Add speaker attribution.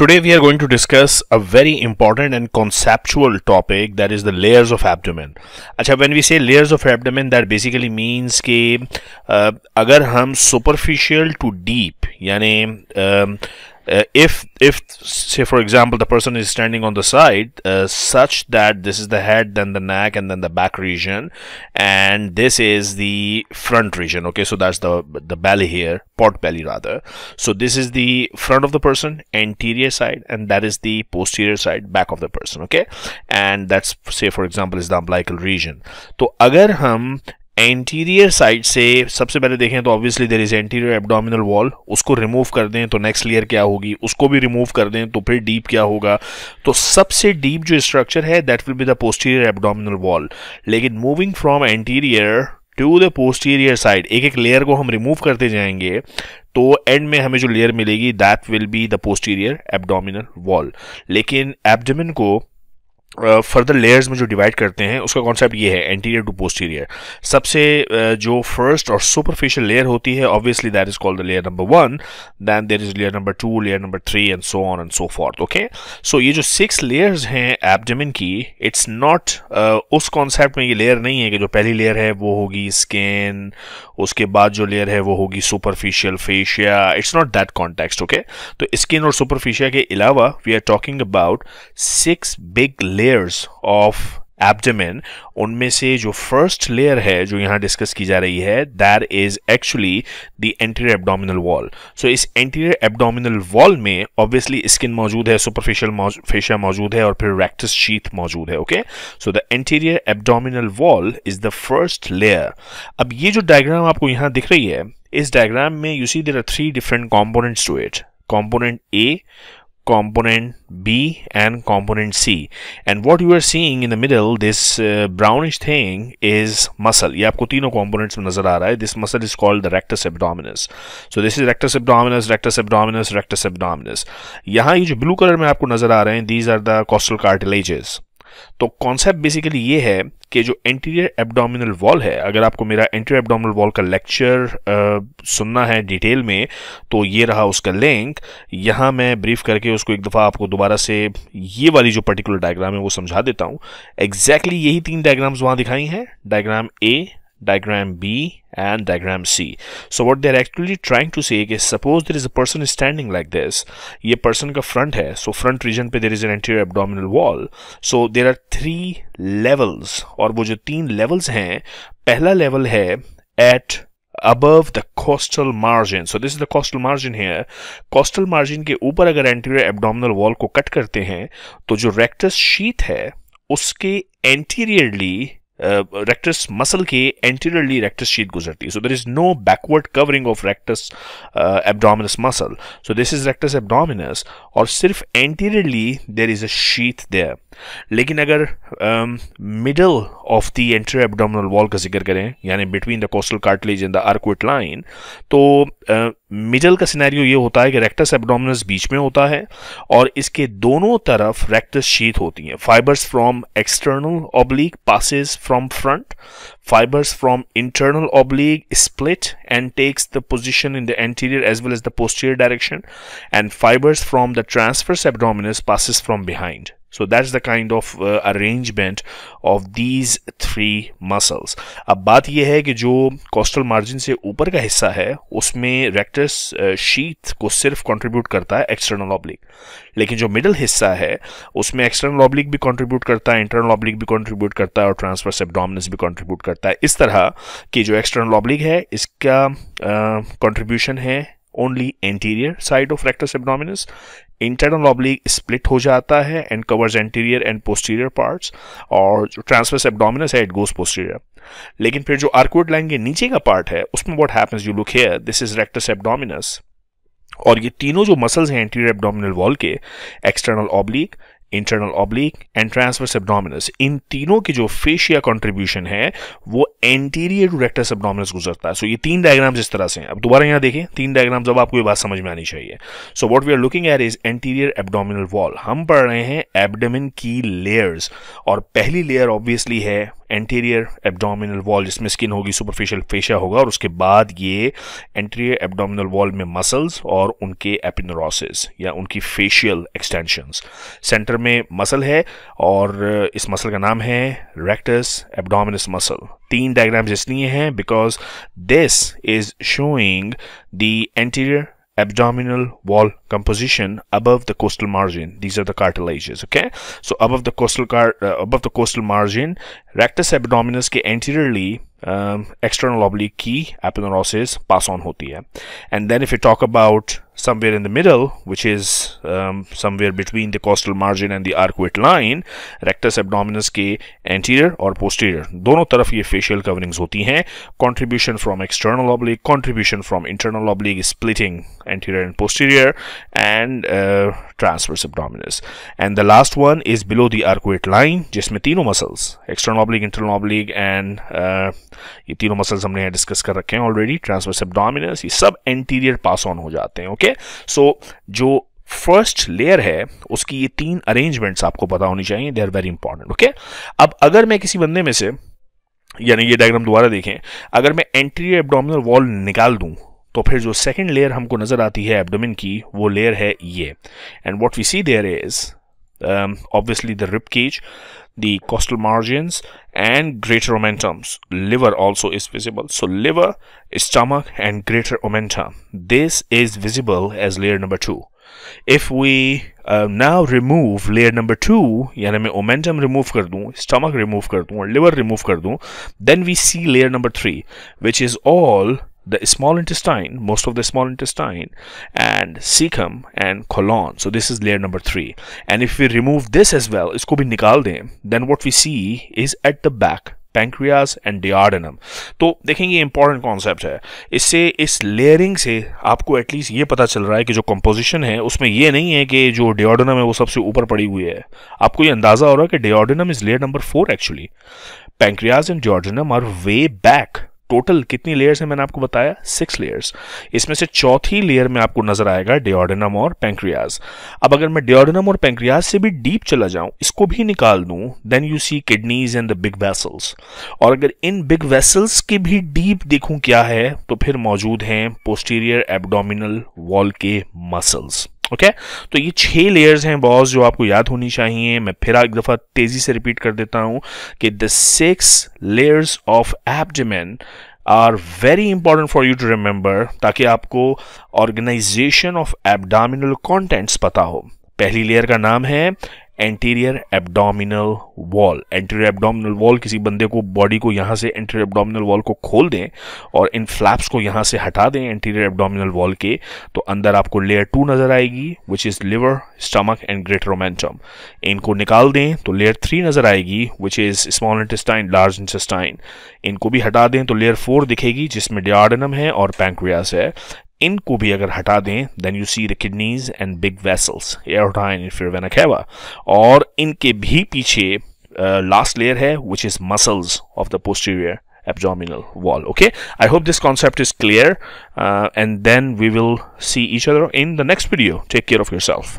Speaker 1: Today we are going to discuss a very important and conceptual topic that is the layers of abdomen. अच्छा when we say layers of abdomen that basically means कि अगर हम superficial to deep यानी um, uh, if if say for example the person is standing on the side uh, such that this is the head then the neck and then the back region and this is the front region okay so that's the the belly here pot belly rather so this is the front of the person anterior side and that is the posterior side back of the person okay and that's say for example is the umbilical region so agar hum anterior side से सबसे पहले देखें तो obviously there is anterior abdominal wall उसको remove कर दें तो next layer क्या होगी उसको भी रिमूव कर दें तो फिर डीप क्या होगा तो सबसे डीप जो स्ट्रक्चर है that will be the posterior abdominal wall लेकिन moving from anterior to the posterior side एक एक लेयर को हम रिमूव करते जाएंगे तो एंड में हमें जो लेयर मिलेगी that will be the posterior abdominal wall लेकिन एबडमिन को फर्दर uh, लेयर्स में जो डिवाइड करते हैं उसका कॉन्सेप्ट ये है एंटीरियर टू पोस्टीरियर सबसे uh, जो फर्स्ट और सुपरफिशियल लेयर होती है obviously that is called the layer number one then there is layer number two layer number three and so on and so forth okay so ये जो six layers हैं abdomen की it's not uh, उस concept में ये layer नहीं है कि जो पहली लेयर है वो होगी स्किन उसके बाद जो लेयर है वो होगी superficial fascia it's not that context okay तो स्किन और सुपरफिशिया के अलावा we are talking about six big layers of abdomen उनमें से जो फर्स्ट लेयर है जो यहाँ डिस्कस की जा रही है there is actually the anterior abdominal wall so इस एंटीरियर एब्डोमिनल वॉल में ऑब्वियसली स्किन मौजूद है सुपरफिशियल फेशिया मौजूद है और फिर रैक्टस शीथ मौजूद है okay so the anterior abdominal wall is the first layer अब ये जो डायग्राम आपको यहाँ दिख रही है इस डायग्राम में you see there are three different components to it component A component B and component C and what you are seeing in the middle this uh, brownish thing is muscle ये आपको तीनों components this muscle is called the rectus abdominis so this is rectus abdominis rectus abdominis rectus abdominis Here, ये blue color these are the costal cartilages तो concept basically ये है कि जो anterior abdominal wall है अगर आपको मेरा एंटीरियर एब्डोमिनल वॉल का लेक्चर सुनना है डिटेल में तो ये रहा उसका लिंक यहाँ मैं ब्रीफ करके उसको एक दफ़ा आपको दोबारा से ये वाली जो पर्टिकुलर डायग्राम है वो समझा देता हूँ एग्जैक्टली exactly यही तीन डायग्राम्स वहाँ दिखाई हैं diagram A diagram B and diagram C. So what they're actually trying to say is suppose there is a person standing like this. This person ka front hai. So front region pe there is an anterior abdominal wall. So there are three levels Or wo jo teen levels hain. Pehla level hai at above the costal margin. So this is the costal margin here. Costal margin ke upar agar anterior abdominal wall ko cut karte hain. To jo rectus sheath hai. Uske anteriorly rectus muscle के anteriorly rectus sheath गुजरती है so there is no backward covering of rectus abdominis muscle so this is rectus abdominis और सिर्फ anteriorly there is a sheath there लेकिन अगर middle of the anterior abdominal wall का जिक्र करें यानी between the costal cartilage and the arcuate line तो uh, middle का सिनेरियो ये होता है कि रेक्टस एबडोमिनस बीच में होता है और इसके दोनों तरफ रेक्टस शीत होती हैं fibres from external oblique passes from front fibres from internal oblique split and takes the position in the anterior as well as the posterior direction and fibres from the transversus abdominis passes from behind So that's the kind of uh, arrangement of these three muscles. अब बात यह है कि जो coastal margin से ऊपर का हिस्सा है उसमें रेक्टस शीथ uh, को सिर्फ कंट्रीब्यूट करता है एक्सटर्नल ऑब्लिक लेकिन जो मिडिल हिस्सा है उसमें एक्सटर्नल ऑब्लिक भी कंट्रीब्यूट करता है इंटरनल ऑब्लिक भी कंट्रीब्यूट करता है और ट्रांसवर्स एबडोमिनस भी कंट्रीब्यूट करता है इस तरह की जो एक्सटर्नल ऑब्लिक है इसका कंट्रीब्यूशन uh, है only anterior side of rectus abdominis. Internal oblique split ho jata hai and covers anterior and posterior parts or transverse abdominis hai it goes posterior. lekin phir jo arcuate line ke niche ka part hai usme what happens you look here this is rectus abdominis और ये तीनों जो muscles हैं anterior abdominal wall के external oblique internal oblique and transversus abdominis इन तीनों की जो फेशिया कॉन्ट्रीब्यूशन है वो एंटीरियर टू रेक्टस एब्डोमिनस गुजरता है सो so, ये तीन डायग्राम्स इस तरह से हैं अब दोबारा यहाँ देखें तीन डायग्राम्स अब आपको ये बात समझ में आनी चाहिए so what we are looking at is anterior abdominal wall हम पढ़ रहे हैं एबडमिन की लेयर्स और पहली लेयर ऑब्वियसली है एंटीरियर एब्डोमिनल वॉल जिसमें स्किन होगी सुपरफिशियल फेशिया होगा और उसके बाद ये एंटीरियर एब्डोमिनल वॉल में मसल्स और उनके एपिनोरोसिस या उनकी फेशियल एक्सटेंशंस सेंटर में मसल है और इस मसल का नाम है रेक्टस एब्डोमिनस मसल तीन डायग्राम्स इसलिए हैं because this is showing the anterior abdominal wall composition above the coastal margin these are the cartilages okay so above the coastal car uh, above the coastal margin rectus abdominis ke anteriorly um, external oblique की एपिनोरोसिस pass on hoti hai. And then if you talk about somewhere in the middle, which is um, somewhere between the costal margin and the arcuate line, rectus abdominis ke anterior or posterior Dono taraf ye facial coverings hoti hain. contribution from external oblique, contribution from internal oblique, splitting anterior and posterior and uh, transverse abdominis. And the last one is below the arcuate line jisme तीनों muscles external oblique, internal oblique and uh, ye तीनों muscles humne discuss kar rakhe hain already transverse abdominis ye sab anterior pass on ho jate hain, okay? है so so, जो first layer है उसकी ये तीन arrangements आपको पता होनी चाहिए they are very important okay अब अगर मैं किसी बंदे में से यानी ये डायग्राम दोबारा देखें अगर मैं एंटीरियर एब्डोमिनल वॉल निकाल दूं तो फिर जो सेकंड लेयर हमको नजर आती है एब्डोमिन की वो लेयर है ये and what we see there is um, obviously the rib cage, the costal margins, and greater omentums. Liver also is visible. So liver, stomach, and greater omentum. This is visible as layer number two. If we uh, now remove layer number two, यानी मैं omentum remove कर stomach remove कर liver remove कर then we see layer number three, which is all the small intestine, most of the small intestine, and cecum and colon. So this is layer number three. And if we remove this as well, isko bhi nikal dein, then what we see is at the back pancreas and duodenum तो देखेंगे important concept concept है इससे इस layering से आपको least ये पता चल रहा है कि जो composition है उसमें ये नहीं है कि जो duodenum है वो सबसे ऊपर पड़ी हुई है आपको ये अंदाज़ा हो रहा है कि duodenum is layer number four actually. pancreas and duodenum are way back total कितनी लेयर्स है मैंने आपको बताया सिक्स लेयर्स इसमें से चौथी लेयर में आपको नजर आएगा डिओडेनम और पेंक्रियाज अब अगर मैं डिओडेनम और पेंक्रियाज से भी डीप चला जाऊं इसको भी निकाल दूं then you see kidneys and the big vessels और अगर इन बिग वेसल्स के भी डीप देखूं क्या है तो फिर मौजूद हैं पोस्टीरियर एबडोमिनल वॉल के मसल्स ओके okay? तो ये छह लेयर्स हैं बॉस जो आपको याद होनी चाहिए मैं फिर एक दफ़ा तेज़ी से रिपीट कर देता हूं कि the six layers of abdomen are very important for you to remember ताकि आपको ऑर्गेनाइजेशन ऑफ एबडामिनल कॉन्टेंट्स पता हो पहली लेयर का नाम है anterior abdominal wall anterior abdominal wall किसी बंदे को बॉडी को यहाँ से एंटीरियर एब्डोमिनल वॉल को खोल दें और इन फ्लैप्स को यहाँ से हटा दें एंटीरियर एब्डोमिनल वॉल के तो अंदर आपको लेयर टू नज़र आएगी which is liver stomach and great omentum इनको निकाल दें तो लेयर थ्री नज़र आएगी which is small intestine large intestine इनको भी हटा दें तो लेयर फोर दिखेगी जिसमें डियार्डनम है और पैंक्रियास है इनको भी अगर हटा दें then you see the kidneys and big vessels aorta and फिर वेनाखेवा और इनके भी पीछे लास्ट लेयर है which is muscles of the posterior abdominal wall okay i hope this concept is clear uh, and then we will see each other in the next video take care of yourself